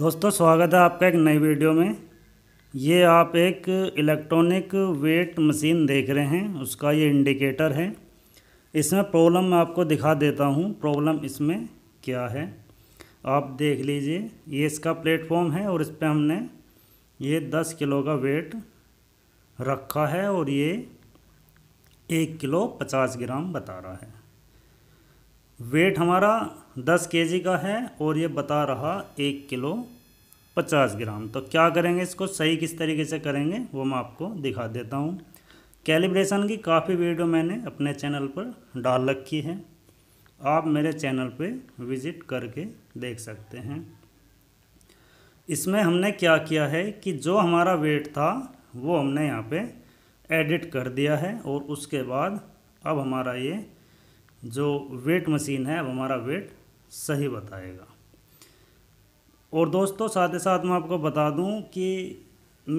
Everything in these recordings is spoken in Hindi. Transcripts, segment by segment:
दोस्तों स्वागत है आपका एक नई वीडियो में ये आप एक इलेक्ट्रॉनिक वेट मशीन देख रहे हैं उसका ये इंडिकेटर है इसमें प्रॉब्लम मैं आपको दिखा देता हूँ प्रॉब्लम इसमें क्या है आप देख लीजिए ये इसका प्लेटफॉर्म है और इस पर हमने ये दस किलो का वेट रखा है और ये एक किलो पचास ग्राम बता रहा है वेट हमारा दस केजी का है और ये बता रहा एक किलो पचास ग्राम तो क्या करेंगे इसको सही किस तरीके से करेंगे वो मैं आपको दिखा देता हूँ कैलिब्रेशन की काफ़ी वीडियो मैंने अपने चैनल पर डाल रखी है आप मेरे चैनल पे विज़िट करके देख सकते हैं इसमें हमने क्या किया है कि जो हमारा वेट था वो हमने यहाँ पे एडिट कर दिया है और उसके बाद अब हमारा ये जो वेट मशीन है अब हमारा वेट सही बताएगा और दोस्तों साथ ही साथ मैं आपको बता दूं कि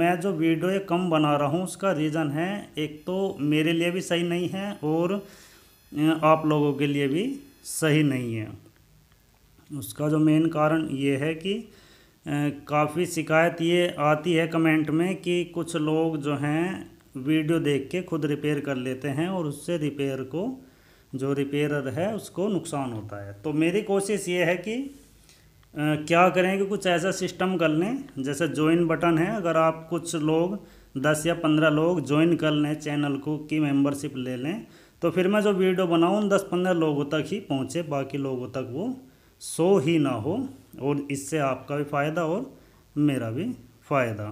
मैं जो वीडियो कम बना रहा हूं उसका रीज़न है एक तो मेरे लिए भी सही नहीं है और आप लोगों के लिए भी सही नहीं है उसका जो मेन कारण ये है कि काफ़ी शिकायत ये आती है कमेंट में कि कुछ लोग जो हैं वीडियो देख के खुद रिपेयर कर लेते हैं और उससे रिपेयर को जो रिपेयरर है उसको नुकसान होता है तो मेरी कोशिश ये है कि क्या करें कि कुछ ऐसा सिस्टम कर लें जैसे ज्वाइन बटन है अगर आप कुछ लोग दस या पंद्रह लोग ज्वाइन कर लें चैनल को की मेंबरशिप ले लें तो फिर मैं जो वीडियो बनाऊँ उन दस पंद्रह लोगों तक ही पहुँचे बाकी लोगों तक वो शो ही ना हो और इससे आपका भी फ़ायदा और मेरा भी फ़ायदा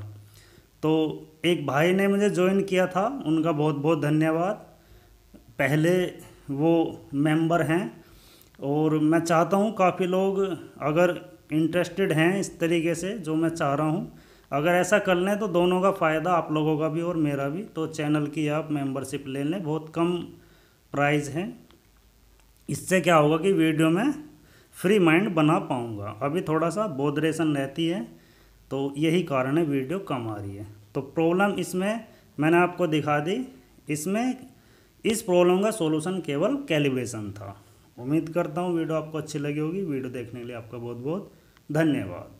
तो एक भाई ने मुझे ज्वाइन किया था उनका बहुत बहुत धन्यवाद पहले वो मेंबर हैं और मैं चाहता हूँ काफ़ी लोग अगर इंटरेस्टेड हैं इस तरीके से जो मैं चाह रहा हूँ अगर ऐसा कर लें तो दोनों का फ़ायदा आप लोगों का भी और मेरा भी तो चैनल की आप मेंबरशिप ले लें बहुत कम प्राइस है इससे क्या होगा कि वीडियो में फ्री माइंड बना पाऊँगा अभी थोड़ा सा बोदरेशन रहती है तो यही कारण है वीडियो कम आ रही है तो प्रॉब्लम इसमें मैंने आपको दिखा दी इसमें इस प्रॉब्लम का सोल्यूशन केवल कैलिब्रेशन था उम्मीद करता हूँ वीडियो आपको अच्छी लगी होगी वीडियो देखने के लिए आपका बहुत बहुत धन्यवाद